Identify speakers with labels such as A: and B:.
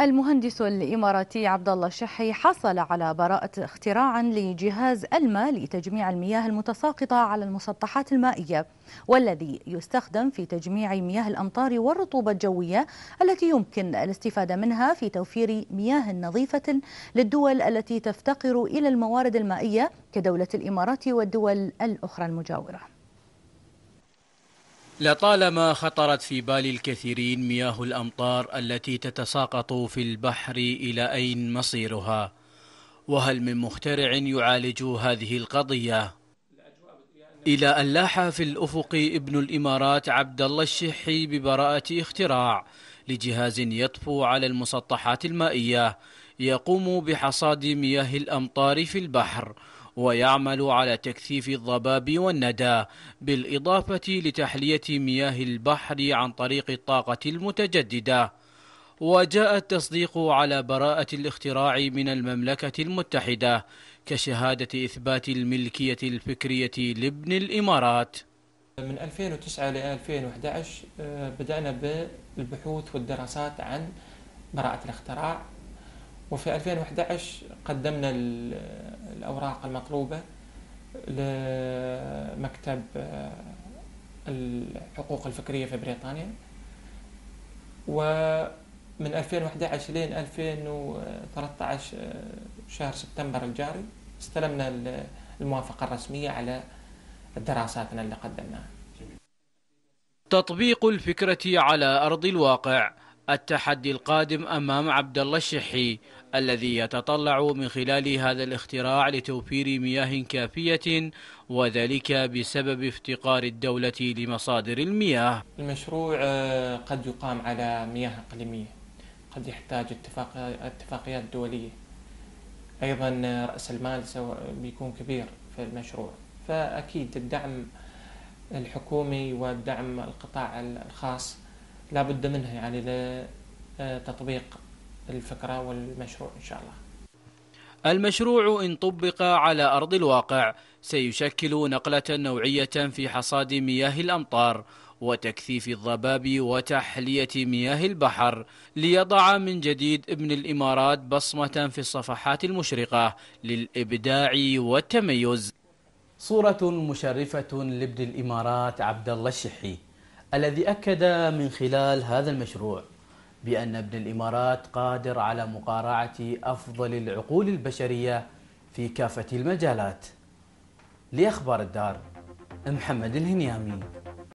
A: المهندس الإماراتي عبد الله الشحي حصل على براءة اختراع لجهاز ألما لتجميع المياه المتساقطة على المسطحات المائية والذي يستخدم في تجميع مياه الأمطار والرطوبة الجوية التي يمكن الاستفادة منها في توفير مياه نظيفة للدول التي تفتقر إلى الموارد المائية كدولة الإمارات والدول الأخرى المجاورة
B: لطالما خطرت في بال الكثيرين مياه الامطار التي تتساقط في البحر الى اين مصيرها وهل من مخترع يعالج هذه القضيه الى ان لاح في الافق ابن الامارات عبد الله الشحي ببراءه اختراع لجهاز يطفو على المسطحات المائيه يقوم بحصاد مياه الامطار في البحر ويعمل على تكثيف الضباب والندى بالإضافة لتحلية مياه البحر عن طريق الطاقة المتجددة وجاء التصديق على براءة الاختراع من المملكة المتحدة كشهادة إثبات الملكية الفكرية لابن الإمارات
C: من 2009 ل 2011 بدأنا بالبحوث والدراسات عن براءة الاختراع وفي 2011 قدمنا الأوراق المطلوبة لمكتب آه، الحقوق الفكرية في بريطانيا ومن 2011 لين 2013 آه، شهر سبتمبر الجاري استلمنا الموافقة الرسمية على دراساتنا اللي قدمناها
B: تطبيق الفكرة على أرض الواقع التحدي القادم أمام عبد الله الشحي الذي يتطلع من خلال هذا الاختراع لتوفير مياه كافية وذلك بسبب افتقار الدولة لمصادر
C: المياه المشروع آه، قد يقام على مياه إقليمية قد يحتاج اتفاقيات دولية أيضا آه، رأس المال بيكون كبير في المشروع فأكيد الدعم الحكومي والدعم القطاع الخاص لا بد منها يعني لتطبيق الفكرة والمشروع إن شاء الله
B: المشروع إن طبق على أرض الواقع سيشكل نقلة نوعية في حصاد مياه الأمطار وتكثيف الضباب وتحلية مياه البحر ليضع من جديد ابن الإمارات بصمة في الصفحات المشرقة للإبداع والتميز صورة مشرفة لابن الإمارات عبد الله الشحي الذي أكد من خلال هذا المشروع بأن ابن الإمارات قادر على مقارعة أفضل العقول البشرية في كافة المجالات لأخبار الدار محمد الهنيامي